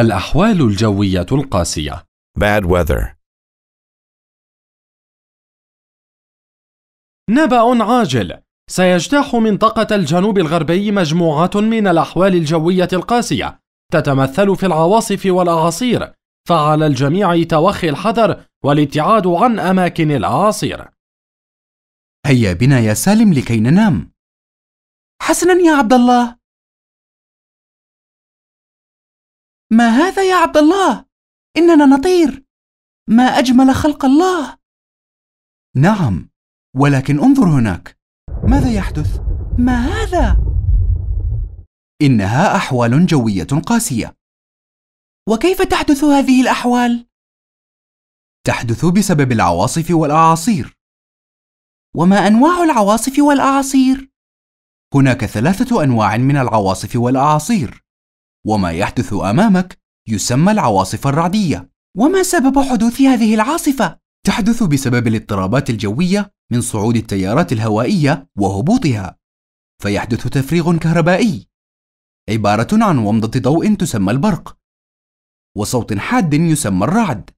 الأحوال الجوية القاسية Bad weather نبأ عاجل سيجتاح منطقة الجنوب الغربي مجموعة من الأحوال الجوية القاسية تتمثل في العواصف والأعاصير فعلى الجميع توخي الحذر والابتعاد عن أماكن الأعاصير هيا بنا يا سالم لكي ننام حسنا يا عبد الله ما هذا يا عبد الله اننا نطير ما اجمل خلق الله نعم ولكن انظر هناك ماذا يحدث ما هذا انها احوال جويه قاسيه وكيف تحدث هذه الاحوال تحدث بسبب العواصف والاعاصير وما انواع العواصف والاعاصير هناك ثلاثه انواع من العواصف والاعاصير وما يحدث أمامك يسمى العواصف الرعدية وما سبب حدوث هذه العاصفة؟ تحدث بسبب الاضطرابات الجوية من صعود التيارات الهوائية وهبوطها فيحدث تفريغ كهربائي عبارة عن ومضة ضوء تسمى البرق وصوت حاد يسمى الرعد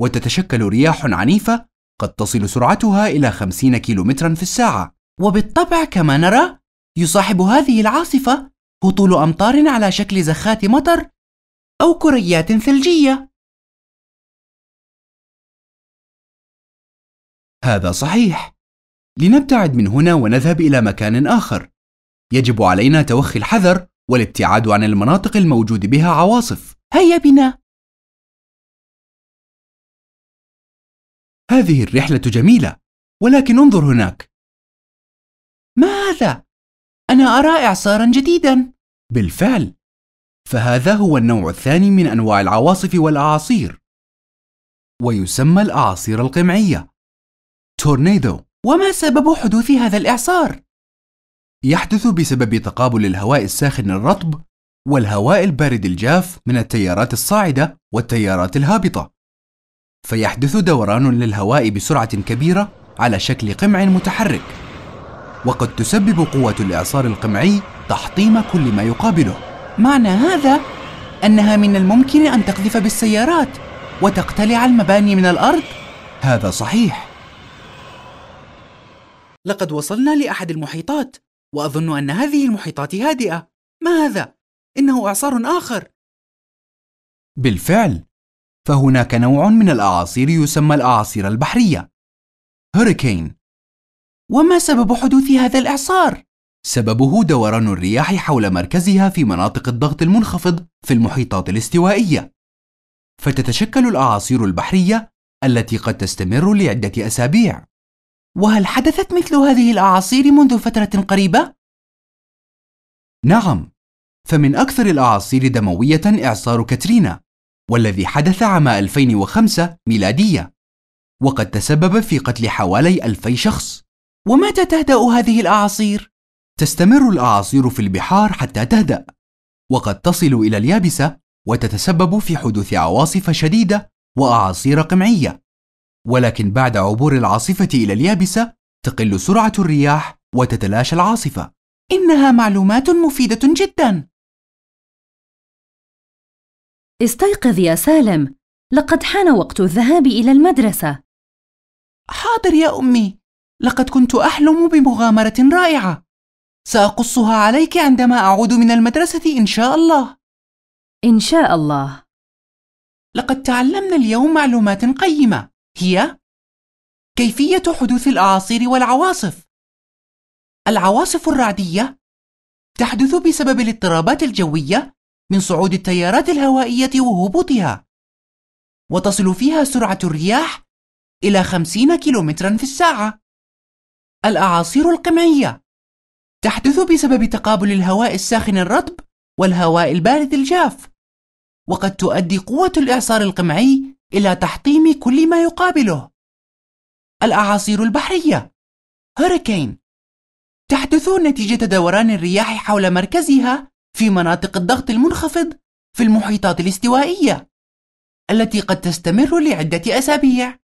وتتشكل رياح عنيفة قد تصل سرعتها إلى 50 كيلومترا في الساعة وبالطبع كما نرى يصاحب هذه العاصفة هطول أمطار على شكل زخات مطر أو كريات ثلجية. هذا صحيح. لنبتعد من هنا ونذهب إلى مكان آخر. يجب علينا توخي الحذر والابتعاد عن المناطق الموجود بها عواصف. هيا بنا. هذه الرحلة جميلة، ولكن انظر هناك. ما هذا؟ أنا أرى إعصارا جديدا بالفعل فهذا هو النوع الثاني من أنواع العواصف والأعاصير ويسمى الأعاصير القمعية تورنيدو وما سبب حدوث هذا الإعصار؟ يحدث بسبب تقابل الهواء الساخن الرطب والهواء البارد الجاف من التيارات الصاعدة والتيارات الهابطة فيحدث دوران للهواء بسرعة كبيرة على شكل قمع متحرك وقد تسبب قوة الإعصار القمعي تحطيم كل ما يقابله معنى هذا أنها من الممكن أن تقذف بالسيارات وتقتلع المباني من الأرض هذا صحيح لقد وصلنا لأحد المحيطات وأظن أن هذه المحيطات هادئة ما هذا؟ إنه إعصار آخر بالفعل فهناك نوع من الأعاصير يسمى الأعاصير البحرية هوريكين وما سبب حدوث هذا الإعصار؟ سببه دوران الرياح حول مركزها في مناطق الضغط المنخفض في المحيطات الاستوائية. فتتشكل الأعاصير البحرية التي قد تستمر لعدة أسابيع. وهل حدثت مثل هذه الأعاصير منذ فترة قريبة؟ نعم، فمن أكثر الأعاصير دموية إعصار كاترينا، والذي حدث عام 2005 ميلادية، وقد تسبب في قتل حوالي 2000 شخص. ومتى تهدأ هذه الأعاصير؟ تستمر الأعاصير في البحار حتى تهدأ، وقد تصل إلى اليابسة وتتسبب في حدوث عواصف شديدة وأعاصير قمعية، ولكن بعد عبور العاصفة إلى اليابسة تقل سرعة الرياح وتتلاشى العاصفة. إنها معلومات مفيدة جدا. استيقظ يا سالم، لقد حان وقت الذهاب إلى المدرسة. حاضر يا أمي، لقد كنت أحلم بمغامرة رائعة. سأقصها عليك عندما أعود من المدرسة إن شاء الله. إن شاء الله. لقد تعلمنا اليوم معلومات قيمة هي كيفية حدوث الأعاصير والعواصف. العواصف الرعدية تحدث بسبب الاضطرابات الجوية من صعود التيارات الهوائية وهبوطها. وتصل فيها سرعة الرياح إلى خمسين كيلومترا في الساعة. الأعاصير القمعية تحدث بسبب تقابل الهواء الساخن الرطب والهواء البارد الجاف وقد تؤدي قوة الإعصار القمعي إلى تحطيم كل ما يقابله الأعاصير البحرية هوريكين تحدث نتيجة دوران الرياح حول مركزها في مناطق الضغط المنخفض في المحيطات الاستوائية التي قد تستمر لعدة أسابيع